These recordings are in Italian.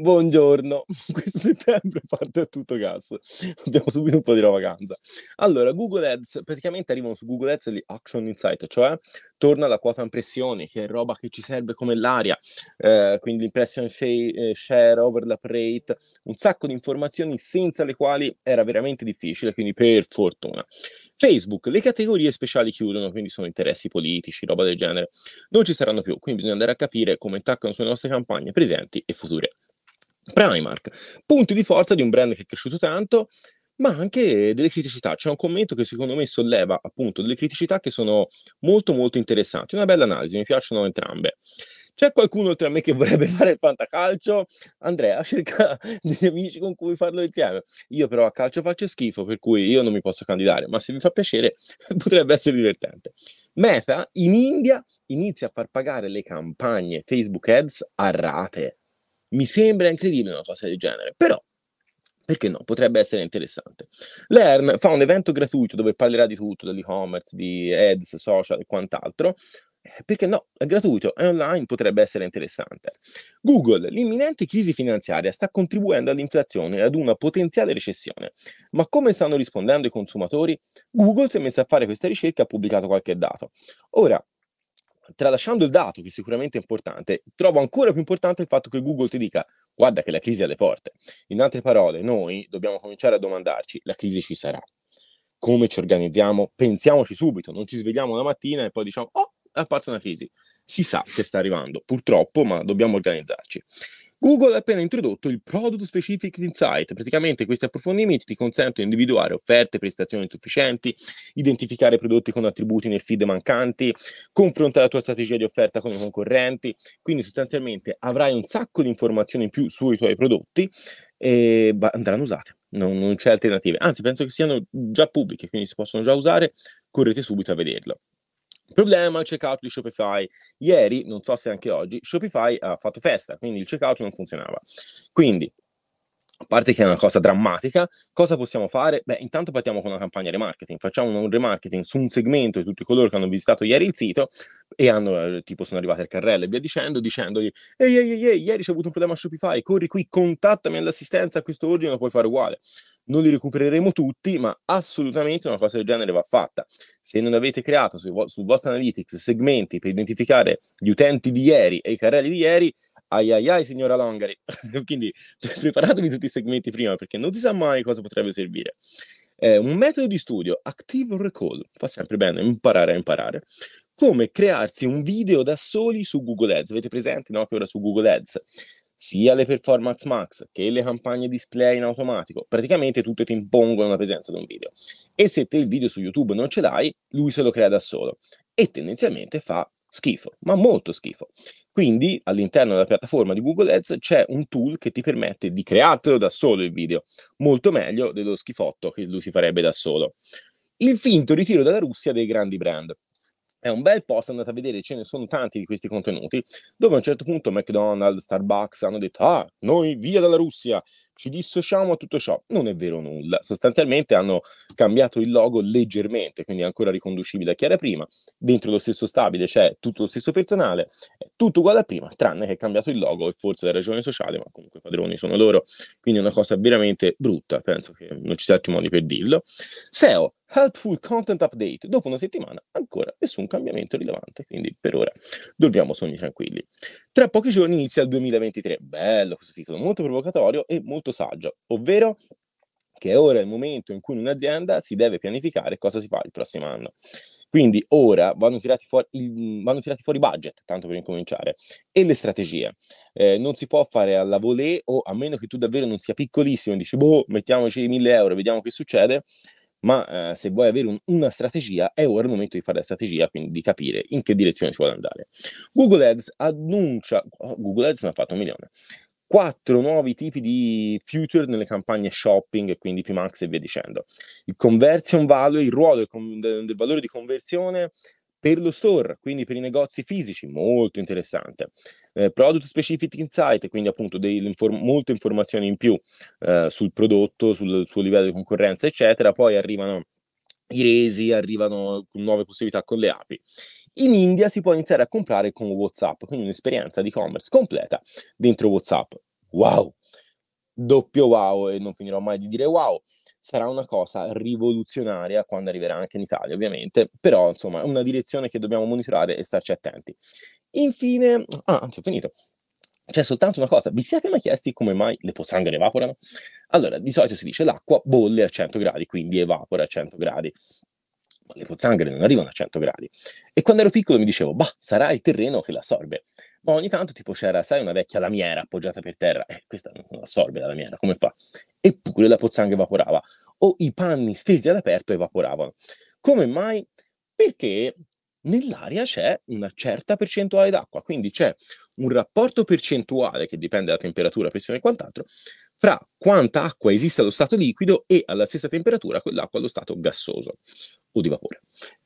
Buongiorno, questo settembre parte a tutto gas, abbiamo subito un po' di roba vacanza. Allora, Google Ads, praticamente arrivano su Google Ads gli action insight, cioè torna la quota impressioni, che è roba che ci serve come l'aria, eh, quindi impression eh, share, overlap rate, un sacco di informazioni senza le quali era veramente difficile, quindi per fortuna. Facebook, le categorie speciali chiudono, quindi sono interessi politici, roba del genere. Non ci saranno più, quindi bisogna andare a capire come intaccano sulle nostre campagne presenti e future. Primark, punti di forza di un brand che è cresciuto tanto, ma anche delle criticità. C'è un commento che secondo me solleva appunto delle criticità che sono molto molto interessanti. Una bella analisi, mi piacciono entrambe. C'è qualcuno oltre a me che vorrebbe fare il pantacalcio? Andrea cerca degli amici con cui farlo insieme. Io però a calcio faccio schifo, per cui io non mi posso candidare, ma se vi fa piacere potrebbe essere divertente. Meta in India inizia a far pagare le campagne Facebook Ads a rate. Mi sembra incredibile una cosa del genere, però perché no? Potrebbe essere interessante. Learn fa un evento gratuito dove parlerà di tutto, dell'e-commerce, di ads, social e quant'altro. Eh, perché no? È gratuito, è online, potrebbe essere interessante. Google, l'imminente crisi finanziaria sta contribuendo all'inflazione e ad una potenziale recessione. Ma come stanno rispondendo i consumatori? Google si è messa a fare questa ricerca e ha pubblicato qualche dato. Ora, tralasciando il dato che sicuramente è importante, trovo ancora più importante il fatto che Google ti dica guarda che la crisi è alle porte. In altre parole, noi dobbiamo cominciare a domandarci la crisi ci sarà. Come ci organizziamo? Pensiamoci subito, non ci svegliamo la mattina e poi diciamo oh, è apparsa una crisi. Si sa che sta arrivando, purtroppo, ma dobbiamo organizzarci. Google ha appena introdotto il Product Specific Insight, praticamente questi approfondimenti ti consentono di individuare offerte e prestazioni insufficienti, identificare prodotti con attributi nel feed mancanti, confrontare la tua strategia di offerta con i concorrenti, quindi sostanzialmente avrai un sacco di informazioni in più sui tuoi prodotti e andranno usate, non, non c'è alternative, anzi penso che siano già pubbliche, quindi si possono già usare, correte subito a vederlo problema è il checkout di Shopify. Ieri, non so se anche oggi, Shopify ha fatto festa, quindi il checkout non funzionava. Quindi a parte che è una cosa drammatica, cosa possiamo fare? Beh, intanto partiamo con una campagna remarketing, facciamo un remarketing su un segmento di tutti coloro che hanno visitato ieri il sito e hanno, eh, tipo, sono arrivati al carrello e via dicendo, dicendogli, ehi, ehi, ehi, ieri c'è avuto un problema a Shopify, corri qui, contattami all'assistenza, a questo ordine lo puoi fare uguale. Non li recupereremo tutti, ma assolutamente una cosa del genere va fatta. Se non avete creato sul vo- su vostra Analytics segmenti per identificare gli utenti di ieri e i carrelli di ieri, ai ai ai signora Longari. Quindi preparatevi tutti i segmenti prima perché non si sa mai cosa potrebbe servire. Eh, un metodo di studio, Active Recall, fa sempre bene imparare a imparare. Come crearsi un video da soli su Google Ads. Avete presente no? che ora su Google Ads sia le performance max che le campagne display in automatico, praticamente tutte ti impongono la presenza di un video. E se te il video su YouTube non ce l'hai, lui se lo crea da solo e tendenzialmente fa Schifo, ma molto schifo. Quindi all'interno della piattaforma di Google Ads c'è un tool che ti permette di creartelo da solo il video, molto meglio dello schifotto che lui si farebbe da solo. Il finto ritiro dalla Russia dei grandi brand è un bel post, andate a vedere, ce ne sono tanti di questi contenuti, dove a un certo punto McDonald's, Starbucks hanno detto, ah, noi via dalla Russia, ci dissociamo a tutto ciò. Non è vero nulla, sostanzialmente hanno cambiato il logo leggermente, quindi è ancora riconducibile a chi era prima, dentro lo stesso stabile c'è tutto lo stesso personale, è tutto uguale a prima, tranne che è cambiato il logo e forse la ragione sociale, ma comunque padroni sono loro, quindi è una cosa veramente brutta, penso che non ci siano altri modi per dirlo. SEO, Helpful Content Update. Dopo una settimana ancora nessun cambiamento rilevante, quindi per ora dormiamo sogni tranquilli. Tra pochi giorni inizia il 2023. Bello questo titolo, molto provocatorio e molto saggio, ovvero che è ora il momento in cui in un'azienda si deve pianificare cosa si fa il prossimo anno. Quindi ora vanno tirati fuori, il, vanno tirati fuori budget, tanto per incominciare, e le strategie. Eh, non si può fare alla volée o a meno che tu davvero non sia piccolissimo e dici, boh, mettiamoci 1000 euro, vediamo che succede ma eh, se vuoi avere un, una strategia è ora il momento di fare la strategia, quindi di capire in che direzione si vuole andare. Google Ads annuncia, oh, Google Ads ne ha fatto un milione, quattro nuovi tipi di future nelle campagne shopping, quindi Pmax e via dicendo. Il conversion value, il ruolo del, del valore di conversione, per lo store, quindi per i negozi fisici, molto interessante. Eh, product Specific Insight, quindi appunto inform- molte informazioni in più eh, sul prodotto, sul suo livello di concorrenza, eccetera. Poi arrivano i resi, arrivano nuove possibilità con le api. In India si può iniziare a comprare con WhatsApp, quindi un'esperienza di e-commerce completa dentro WhatsApp. Wow! doppio wow e non finirò mai di dire wow, sarà una cosa rivoluzionaria quando arriverà anche in Italia ovviamente, però insomma è una direzione che dobbiamo monitorare e starci attenti. Infine, ah, anzi ho finito, c'è soltanto una cosa, vi siete mai chiesti come mai le pozzanghere evaporano? Allora, di solito si dice l'acqua bolle a 100 gradi, quindi evapora a 100 gradi le pozzanghere non arrivano a 100 gradi. E quando ero piccolo mi dicevo, bah, sarà il terreno che l'assorbe. Ma ogni tanto tipo c'era, sai, una vecchia lamiera appoggiata per terra. Eh, questa non assorbe la lamiera, come fa? Eppure la pozzanghera evaporava. O i panni stesi all'aperto evaporavano. Come mai? Perché nell'aria c'è una certa percentuale d'acqua, quindi c'è un rapporto percentuale che dipende dalla temperatura, pressione e quant'altro, fra quanta acqua esiste allo stato liquido e alla stessa temperatura quell'acqua allo stato gassoso o di vapore.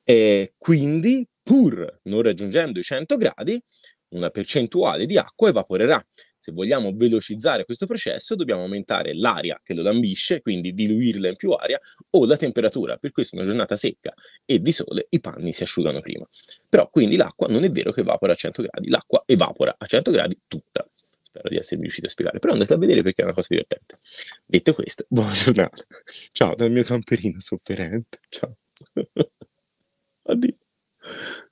E quindi, pur non raggiungendo i 100 gradi, una percentuale di acqua evaporerà. Se vogliamo velocizzare questo processo, dobbiamo aumentare l'aria che lo lambisce, quindi diluirla in più aria, o la temperatura. Per questo una giornata secca e di sole i panni si asciugano prima. Però quindi l'acqua non è vero che evapora a 100 gradi, l'acqua evapora a 100 gradi tutta. Spero di essermi riuscito a spiegare, però andate a vedere perché è una cosa divertente. Detto questo, buona giornata. Ciao dal mio camperino sofferente. Ciao. 呵呵，